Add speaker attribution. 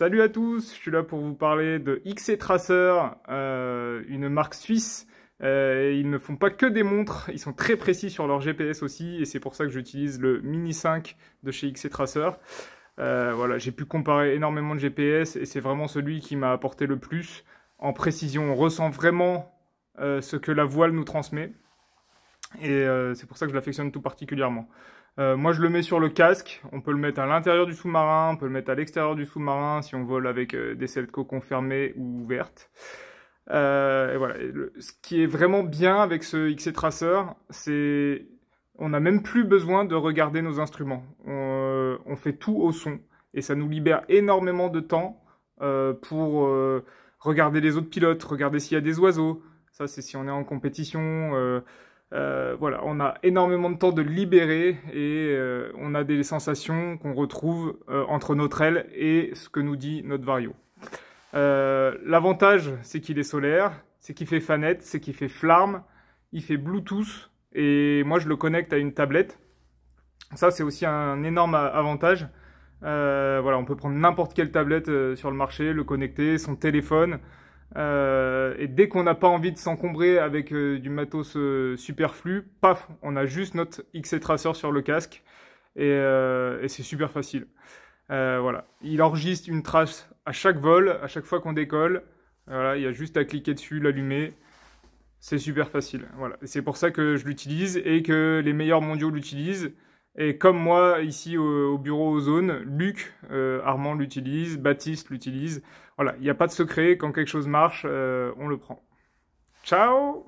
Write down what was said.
Speaker 1: Salut à tous, je suis là pour vous parler de XC Tracer, euh, une marque suisse. Euh, ils ne font pas que des montres, ils sont très précis sur leur GPS aussi, et c'est pour ça que j'utilise le Mini 5 de chez XC Tracer. Euh, voilà, j'ai pu comparer énormément de GPS, et c'est vraiment celui qui m'a apporté le plus en précision. On ressent vraiment ce que la voile nous transmet. Et euh, c'est pour ça que je l'affectionne tout particulièrement. Euh, moi, je le mets sur le casque. On peut le mettre à l'intérieur du sous-marin, on peut le mettre à l'extérieur du sous-marin si on vole avec euh, des cocon fermées ou ouvertes. Euh, et voilà. ce qui est vraiment bien avec ce XC Tracer, c'est on n'a même plus besoin de regarder nos instruments. on, fait tout au son et ça nous libère énormément de temps pour regarder les autres pilotes, regarder s'il y a des oiseaux. Ça, c'est si on est en compétition. Euh, voilà, on a énormément de temps de libérer et euh, on a des sensations qu'on retrouve euh, entre notre aile et ce que nous dit notre vario. L'avantage, c'est qu'il est solaire, c'est qu'il fait fanette, c'est qu'il fait flarme, il fait Bluetooth et moi je le connecte à une tablette. Ça, c'est aussi un énorme avantage. voilà, on peut prendre n'importe quelle tablette sur le marché, le connecter, son téléphone. Euh, et dès qu'on n'a pas envie de s'encombrer avec euh, du matos euh, superflu, paf, on a juste notre XC Tracer sur le casque et, et c'est super facile. voilà, il enregistre une trace à chaque vol, à chaque fois qu'on décolle. Voilà, il y a juste à cliquer dessus, l'allumer. C'est super facile. Voilà, c'est pour ça que je l'utilise et que les meilleurs mondiaux l'utilisent. Et comme moi, ici au, au bureau Ozone, Luc, euh, Armand l'utilise, Baptiste l'utilise. Voilà, il n'y a pas de secret. Quand quelque chose marche, euh, on le prend. Ciao